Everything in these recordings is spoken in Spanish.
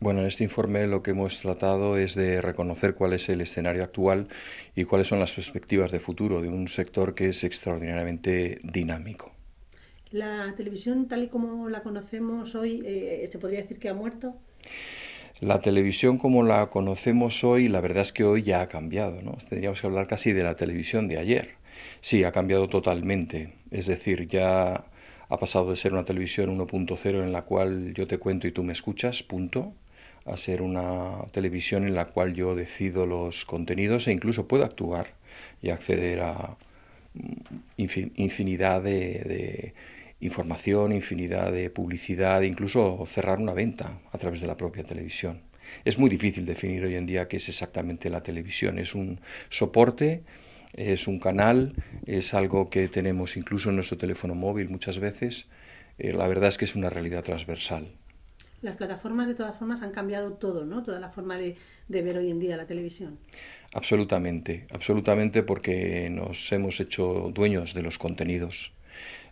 Bueno, en este informe lo que hemos tratado es de reconocer cuál es el escenario actual y cuáles son las perspectivas de futuro de un sector que es extraordinariamente dinámico. ¿La televisión tal y como la conocemos hoy eh, se podría decir que ha muerto? La televisión como la conocemos hoy, la verdad es que hoy ya ha cambiado. ¿no? Tendríamos que hablar casi de la televisión de ayer. Sí, ha cambiado totalmente. Es decir, ya ha pasado de ser una televisión 1.0 en la cual yo te cuento y tú me escuchas, punto ser una televisión en la cual yo decido los contenidos e incluso puedo actuar y acceder a mm, infinidad de, información, infinidad de publicidad, incluso cerrar una venta a través de la propia televisión. Es muy difícil definir hoy en día qué es exactamente la televisión. Es un soporte, es un canal, es algo que tenemos incluso en nuestro teléfono móvil muchas veces. Eh, la verdad es que es una realidad transversal. Las plataformas de todas formas han cambiado todo, ¿no? Toda la forma de, ver hoy en día la televisión. Absolutamente, absolutamente porque nos hemos hecho dueños de los contenidos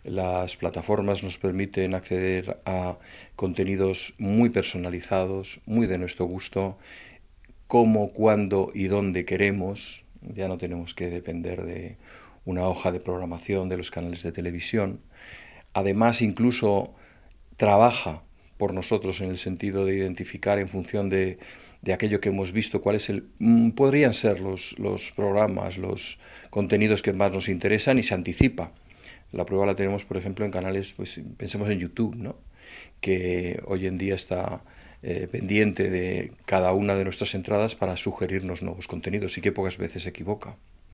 las plataformas nos permiten acceder a contenidos muy personalizados, muy de nuestro gusto, cómo, cuándo y dónde queremos. Ya no tenemos que depender de una hoja de programación de los canales de televisión. Además, incluso trabaja por nosotros en el sentido de identificar en función de, aquello que hemos visto, cuáles mm, podrían ser los, programas, los contenidos que más nos interesan y se anticipa. La prueba la tenemos, por ejemplo, en canales, pues pensemos en YouTube, ¿no? que hoy en día está eh, pendiente de cada una de nuestras entradas para sugerirnos nuevos contenidos y que pocas veces se equivoca.